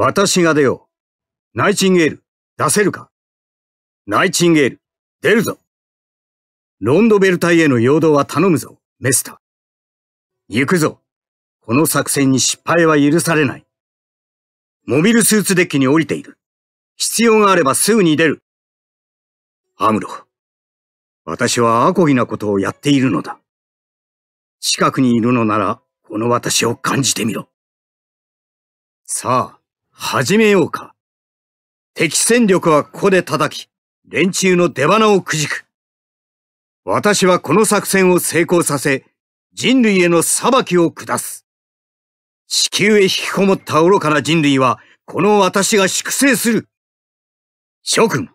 私が出よう。ナイチンゲール、出せるかナイチンゲール、出るぞ。ロンドベル隊への陽動は頼むぞ、メスタ。行くぞ。この作戦に失敗は許されない。モビルスーツデッキに降りている。必要があればすぐに出る。アムロ。私はアコギなことをやっているのだ。近くにいるのなら、この私を感じてみろ。さあ、始めようか。敵戦力はここで叩き、連中の出花をくじく。私はこの作戦を成功させ、人類への裁きを下す。地球へ引きこもった愚かな人類は、この私が粛清する。諸君、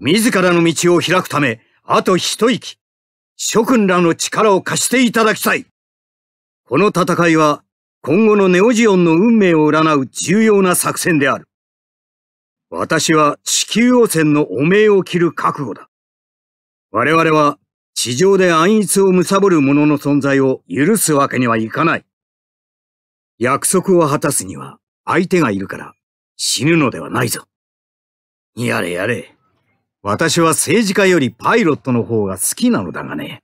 自らの道を開くため、あと一息、諸君らの力を貸していただきたい。この戦いは今後のネオジオンの運命を占う重要な作戦である。私は地球汚染の汚名を着る覚悟だ。我々は地上で暗逸を貪る者の存在を許すわけにはいかない。約束を果たすには相手がいるから死ぬのではないぞ。やれやれ。私は政治家よりパイロットの方が好きなのだがね。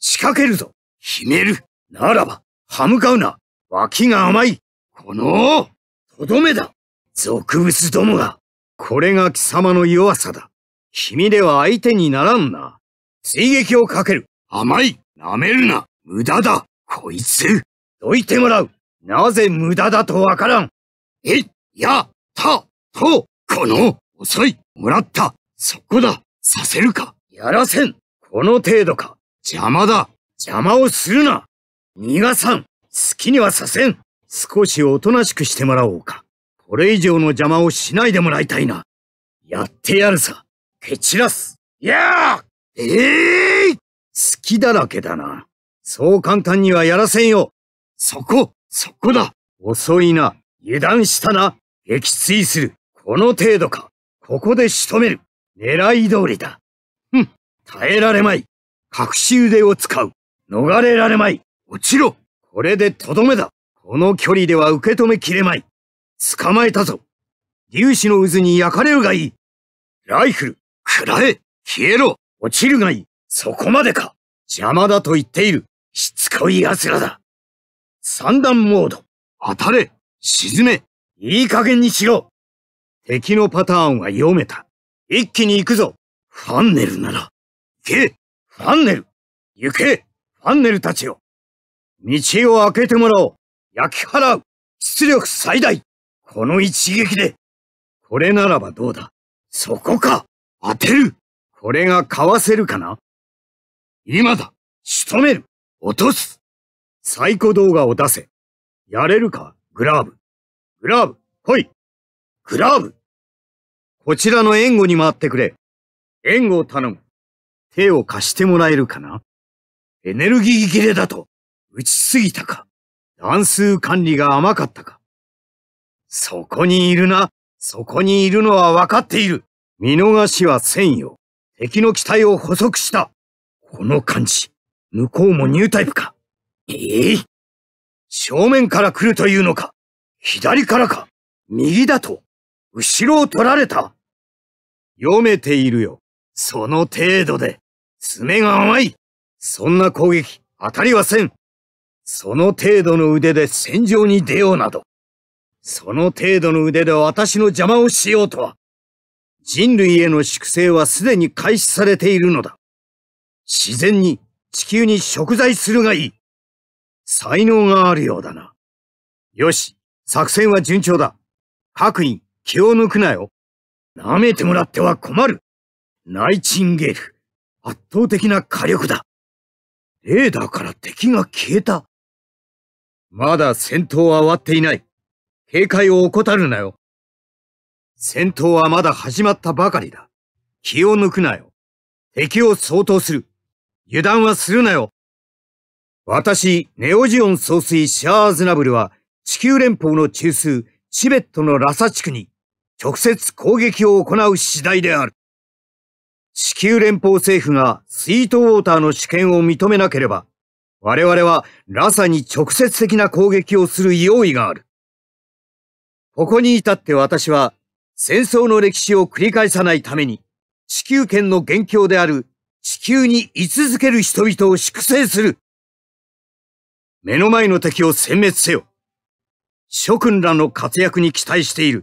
仕掛けるぞ決めるならば歯向かうな脇が甘いこの、とどめだ俗物どもがこれが貴様の弱さだ。君では相手にならんな。追撃をかける甘い舐めるな無駄だこいつどいてもらうなぜ無駄だとわからんえ、や、た、と、この、遅い、もらった、そこだ、させるか、やらせん、この程度か、邪魔だ、邪魔をするな逃がさん好きにはさせん少しおとなしくしてもらおうか。これ以上の邪魔をしないでもらいたいな。やってやるさ。蹴散らす。いやあええー、好きだらけだな。そう簡単にはやらせんよ。そこそこだ遅いな。油断したな。撃墜する。この程度か。ここで仕留める。狙い通りだ。ふん、耐えられまい。隠し腕を使う。逃れられまい。落ちろこれでとどめだこの距離では受け止めきれまい捕まえたぞ粒子の渦に焼かれるがいいライフルくらえ消えろ落ちるがいいそこまでか邪魔だと言っているしつこい奴らだ三段モード当たれ沈めいい加減にしろ敵のパターンは読めた。一気に行くぞファンネルなら、行けファンネル行けファンネルたちよ道を開けてもらおう焼き払う出力最大この一撃でこれならばどうだそこか当てるこれが交わせるかな今だ仕留める落とすサイコ動画を出せやれるかグラーブ。グラーブ、来いグラーブこちらの援護に回ってくれ。援護を頼む。手を貸してもらえるかなエネルギー切れだと打ちすぎたか、乱数管理が甘かったか。そこにいるな、そこにいるのは分かっている。見逃しはせんよ。敵の機体を捕捉した。この感じ、向こうもニュータイプか。ええー、正面から来るというのか左からか右だと後ろを取られた読めているよ。その程度で。爪が甘いそんな攻撃、当たりはせんその程度の腕で戦場に出ようなど、その程度の腕で私の邪魔をしようとは、人類への粛清はすでに開始されているのだ。自然に地球に食材するがいい。才能があるようだな。よし、作戦は順調だ。各員、気を抜くなよ。舐めてもらっては困る。ナイチンゲール、圧倒的な火力だ。レーダーから敵が消えた。まだ戦闘は終わっていない。警戒を怠るなよ。戦闘はまだ始まったばかりだ。気を抜くなよ。敵を相当する。油断はするなよ。私、ネオジオン総帥シャーズナブルは、地球連邦の中枢、チベットのラサ地区に、直接攻撃を行う次第である。地球連邦政府がスイートウォーターの主権を認めなければ、我々はラサに直接的な攻撃をする用意がある。ここに至って私は戦争の歴史を繰り返さないために地球圏の元凶である地球に居続ける人々を粛清する。目の前の敵を殲滅せよ。諸君らの活躍に期待している。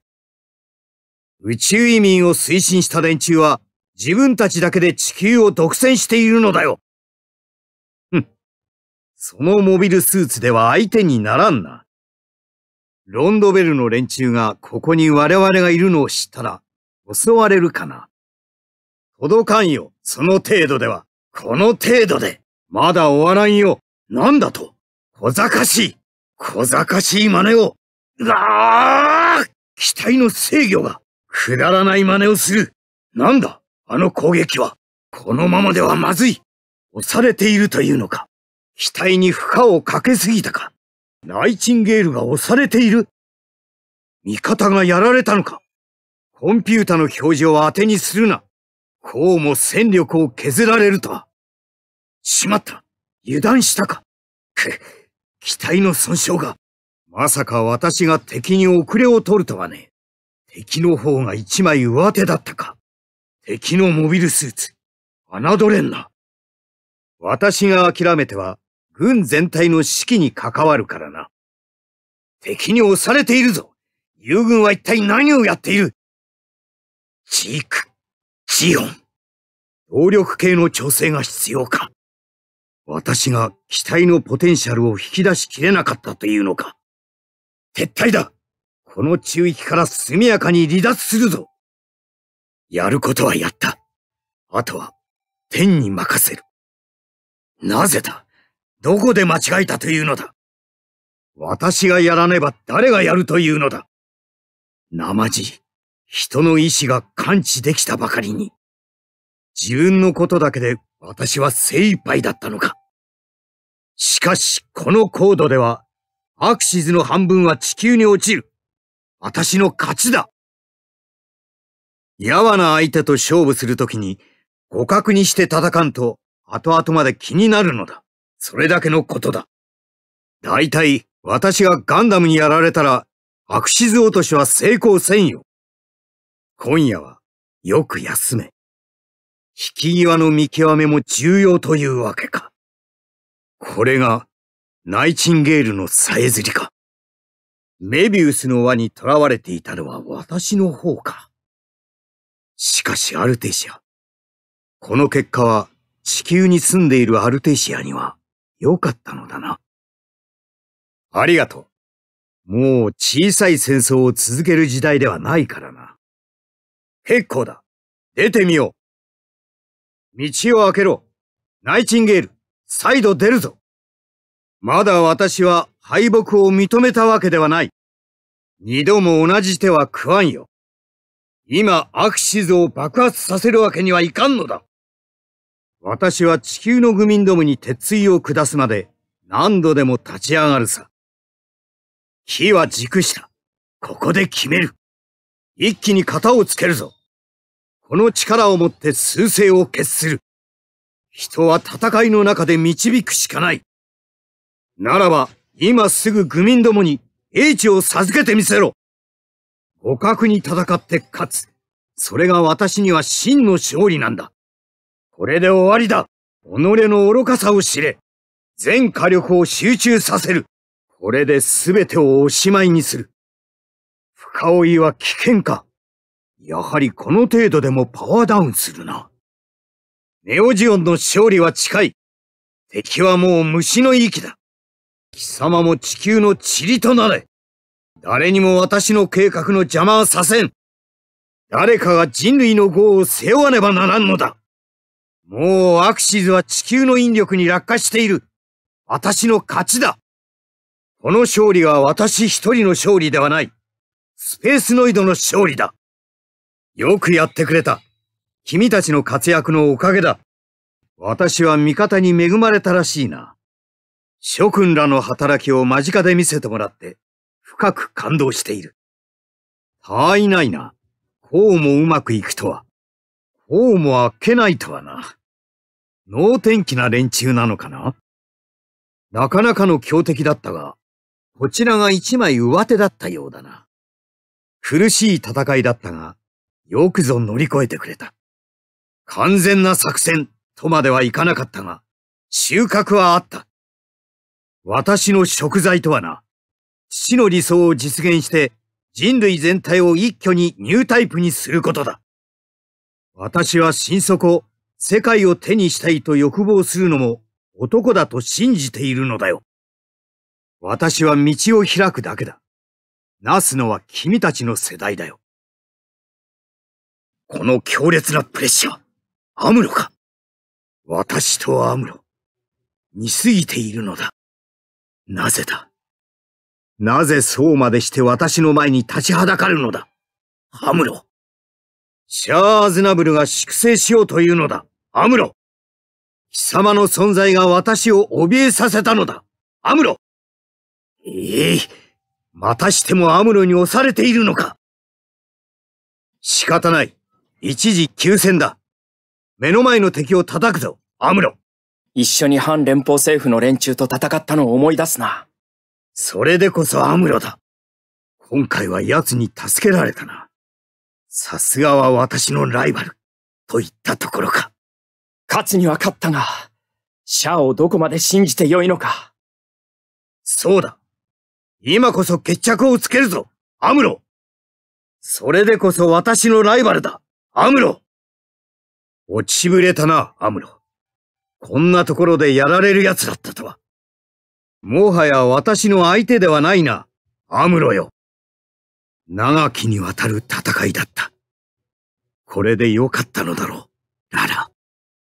宇宙移民を推進した連中は自分たちだけで地球を独占しているのだよ。そのモビルスーツでは相手にならんな。ロンドベルの連中がここに我々がいるのを知ったら襲われるかな。届かんよ、その程度では。この程度で。まだ終わらんよ。なんだと。小賢しい。小賢しい真似を。うわあ機体の制御が、くだらない真似をする。なんだあの攻撃は。このままではまずい。押されているというのか。額に負荷をかけすぎたかナイチンゲールが押されている味方がやられたのかコンピュータの表示を当てにするなこうも戦力を削られるとは。しまった油断したかく、機体の損傷が。まさか私が敵に遅れを取るとはね。敵の方が一枚上手だったか。敵のモビルスーツ。侮れんな。私が諦めては軍全体の士気に関わるからな。敵に押されているぞ友軍は一体何をやっているジーク、ジオン。動力系の調整が必要か。私が機体のポテンシャルを引き出しきれなかったというのか。撤退だこの中域から速やかに離脱するぞやることはやった。あとは、天に任せる。なぜだどこで間違えたというのだ私がやらねば誰がやるというのだ生地、人の意志が感知できたばかりに、自分のことだけで私は精一杯だったのか。しかし、この高度では、アクシズの半分は地球に落ちる。私の勝ちだ。やわな相手と勝負するときに、互角にして戦うんと、後々まで気になるのだ。それだけのことだ。大体、私がガンダムにやられたら、アクシズ落としは成功せんよ。今夜は、よく休め。引き際の見極めも重要というわけか。これが、ナイチンゲールのさえずりか。メビウスの輪に囚われていたのは私の方か。しかしアルテシア。この結果は地球に住んでいるアルテシアにはよかったのだな。ありがとう。もう小さい戦争を続ける時代ではないからな。結構だ。出てみよう。道を開けろ。ナイチンゲール、再度出るぞ。まだ私は敗北を認めたわけではない。二度も同じ手は食わんよ。今、アクシズを爆発させるわけにはいかんのだ。私は地球の愚民どもに鉄槌を下すまで何度でも立ち上がるさ。火は軸した。ここで決める。一気に型をつけるぞ。この力をもって数勢を決する。人は戦いの中で導くしかない。ならば、今すぐ愚民どもに英知を授けてみせろ。互角に戦って勝つ。それが私には真の勝利なんだ。これで終わりだ己の愚かさを知れ全火力を集中させるこれで全てをおしまいにする。深追いは危険かやはりこの程度でもパワーダウンするな。ネオジオンの勝利は近い。敵はもう虫の息だ。貴様も地球の塵となれ。誰にも私の計画の邪魔はさせん。誰かが人類の業を背負わねばならんのだ。もうアクシズは地球の引力に落下している。私の勝ちだ。この勝利は私一人の勝利ではない。スペースノイドの勝利だ。よくやってくれた。君たちの活躍のおかげだ。私は味方に恵まれたらしいな。諸君らの働きを間近で見せてもらって、深く感動している。他愛ないな。こうもうまくいくとは。こうもあっけないとはな。能天気な連中なのかななかなかの強敵だったが、こちらが一枚上手だったようだな。苦しい戦いだったが、よくぞ乗り越えてくれた。完全な作戦とまではいかなかったが、収穫はあった。私の食材とはな、父の理想を実現して人類全体を一挙にニュータイプにすることだ。私は心底世界を手にしたいと欲望するのも男だと信じているのだよ。私は道を開くだけだ。なすのは君たちの世代だよ。この強烈なプレッシャー、アムロか私とアムロ、似すぎているのだ。なぜだなぜそうまでして私の前に立ちはだかるのだアムロシャア・アズナブルが粛清しようというのだ、アムロ貴様の存在が私を怯えさせたのだ、アムロええー、またしてもアムロに押されているのか仕方ない。一時休戦だ。目の前の敵を叩くぞ、アムロ一緒に反連邦政府の連中と戦ったのを思い出すな。それでこそアムロだ。今回は奴に助けられたな。さすがは私のライバル、といったところか。勝つには勝ったが、シャアをどこまで信じてよいのか。そうだ。今こそ決着をつけるぞ、アムロ。それでこそ私のライバルだ、アムロ。落ちぶれたな、アムロ。こんなところでやられる奴だったとは。もはや私の相手ではないな、アムロよ。長きにわたる戦いだった。これでよかったのだろう、ララ。